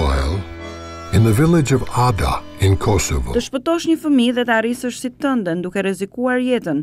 while in the village of Ada in Kosovo. Të shpëtosh një fëmijë dhe të arrisësh si tëndën duke rrezikuar jetën.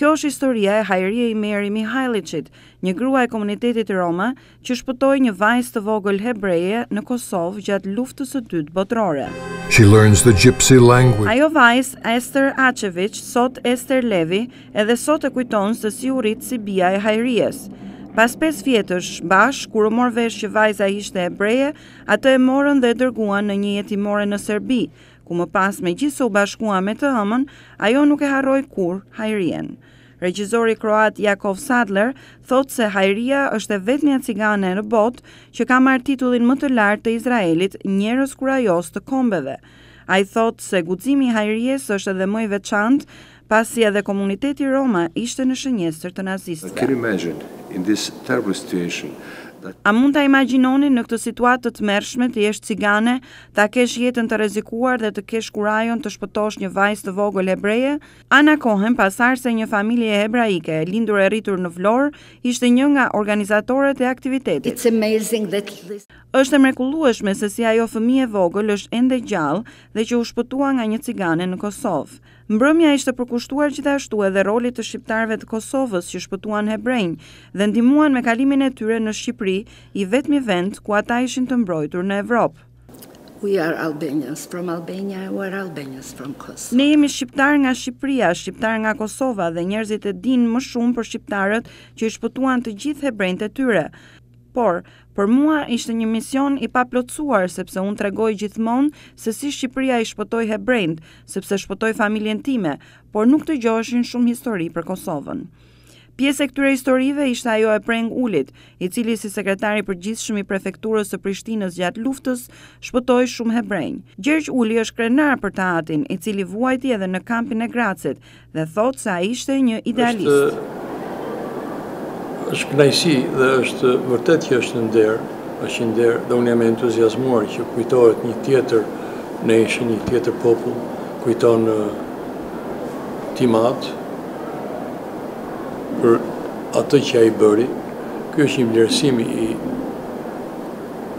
Kjo është historia e Hajrie i Meri Mihailicit, një grua e komunitetit Roma që shpëtoi një vajzë të vogël hebreje në Kosovë gjatë luftës së dytë botërore. She learns the gypsy language. Ajo vajzë Esther Achevich, sot Esther Levi, edhe sot e kujton se si u rrit si bija e Hajries. Pas 5 vjetësh, bashkë, kur u morvesh që vajza ishte ebreje, atë e morën dhe dërguan në një jetimore në Serbi, ku më pas me gjithë u bashkua me të hëmën, ajo nuk e haroj kur hajrien. Regjizori Kroat Jakov Sadler thot se hajria është e vetëmja cigane në bot që ka marë titullin më të lartë të Izraelit njërës kura jos të kombeve. A i thot se guzimi hajries është edhe mëj veçantë pasi edhe komuniteti Roma ishte në shënjestër të nazistëve. A mund të imaginoni në këtë situatë të të mershme të jeshtë cigane, të a kesh jetën të rezikuar dhe të kesh kurajon të shpëtosh një vajzë të vogël hebreje? Ana Kohen pasar se një familje hebraike, lindur e rritur në Vlorë, ishte një nga organizatorët e aktivitetit. Êshtë mrekulueshme se si ajo fëmije vogël është ende gjallë dhe që u shpëtua nga një cigane në Kosovë. Mbrëmja ishte përkushtuar gjithashtu edhe rolit të shqiptarve të Kosovës që shpëtuan hebrejnë d dhe ndimuan me kalimin e tyre në Shqipëri, i vetmi vend ku ata ishin të mbrojtur në Evropë. We are Albanians from Albania, we are Albanians from Kosovo. Ne jemi shqiptar nga Shqipëria, shqiptar nga Kosova dhe njerëzit e din më shumë për shqiptarët që i shpëtuan të gjithë hebrejtë e tyre. Por, për mua ishte një mision i paplotësuar sepse unë tregoj gjithmonë se si Shqipëria i shpëtoi hebrejnët, sepse shpëtoi familjen time, por nuk të gjoheshin shumë histori për Kosovën. Pjesë e këtyre historive ishte ajo e Preng Ulit, i cili si sekretar i përgjithshëm i prefekturës së Prishtinës gjatë luftës, shpëtoi shumë hebrej. Gjergj Uli është krenar për ta atin, i cili vuajti edhe në kampin e Gracit dhe thotë se ai ishte një idealist. Êshtë, është knajsi dhe është vërtet që është nder, është nder dhe unë jam i entuziazmuar që kujtohet një tjetër në ishë, një tjetër popull, kujton uh, timat, për atë që a i bëri, kjo është një mlerësimi i,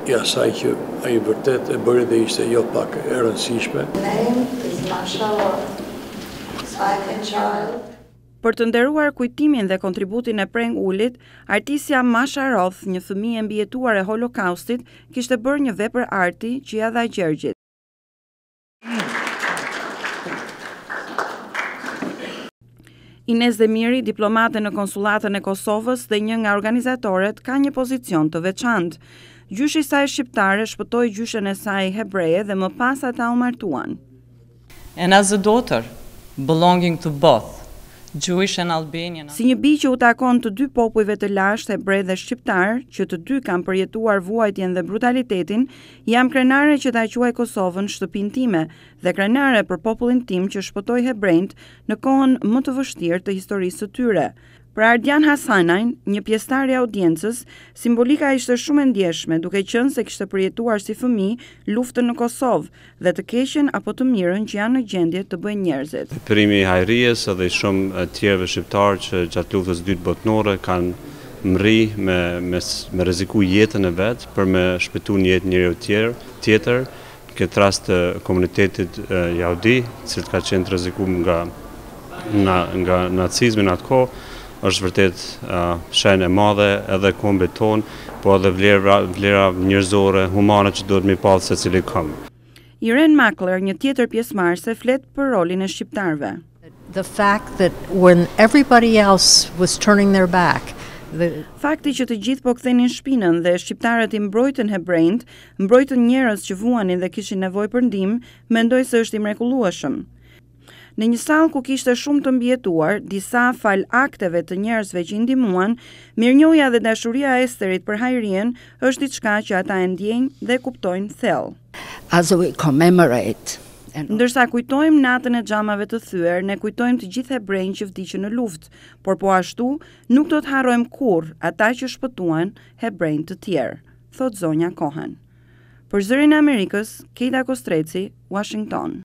i asaj që a i vërtet e bëri dhe ishte jo pak e rëndësishme. Për të nderuar kujtimin dhe kontributin e preng ullit, artisja Masha Roth, një thëmi e mbjetuar e holokaustit, kishte bërë një vepër arti që ja dha Gjergjit. Ines Demiri, diplomate në konsulatën e Kosovës dhe një nga organizatorët, ka një pozicion të veçantë. Gjyshi i saj shqiptare shpëtoj gjyshen e saj hebreje dhe më pas ata u martuan. And as a daughter belonging to both Ju i jesh si një biçë që u takon të dy popujve të lashtë, hebre dhe shqiptar, që të dy kanë përjetuar vuajtjen dhe brutalitetin, jam krenare që ta quaj Kosovën shtëpinë time dhe krenare për popullin tim që shqiptoi hebrejt në kohën më të vështirë të historisë së tyre. Për Ardian Hasanajn, një pjestar e audiencës, simbolika ishte shumë e ndjeshme duke qënë se kishte përjetuar si fëmi luftën në Kosovë dhe të keshen apo të mirën që janë në gjendje të bëjnë njerëzit. Përimi i hajrijes edhe i shumë tjerëve shqiptarë që gjatë luftës dytë botnore kanë mri me reziku jetën e vetë për me shpetu një jetë njëri o tjerë tjetër në këtë rast të komunitetit jaudi, cilë të ka qenë të reziku nga nazizmin atë kohë, është vërtet shenë e madhe edhe kombit tonë, po edhe vlera njërzore, humane që duhet mi palë se cili këmë. Iren Makler, një tjetër pjesë marse, fletë për rolin e shqiptarve. The fact that when everybody else was turning their back, Fakti që të gjithë po kthenin shpinën dhe shqiptarët i mbrojtën hebrejt, mbrojtën njerëz që vuanin dhe kishin nevojë për ndihmë, mendoj se është i mrekullueshëm. Në një sallë ku kishte shumë të mbjetuar, disa fal akteve të njerëzve që i ndihmuan, dhe dashuria e për Hajrien është diçka që ata e ndjenjë dhe kuptojnë thellë. As we commemorate Ndërsa kujtojmë natën e xhamave të thyer, ne kujtojmë të gjithë brejnë që vdiqën në luftë, por po ashtu nuk do të harrojmë kurrë ata që shpëtuan brejnë të tjerë, thot zonja Kohen. Për zërin e Amerikës, Kejda Kostreci, Washington.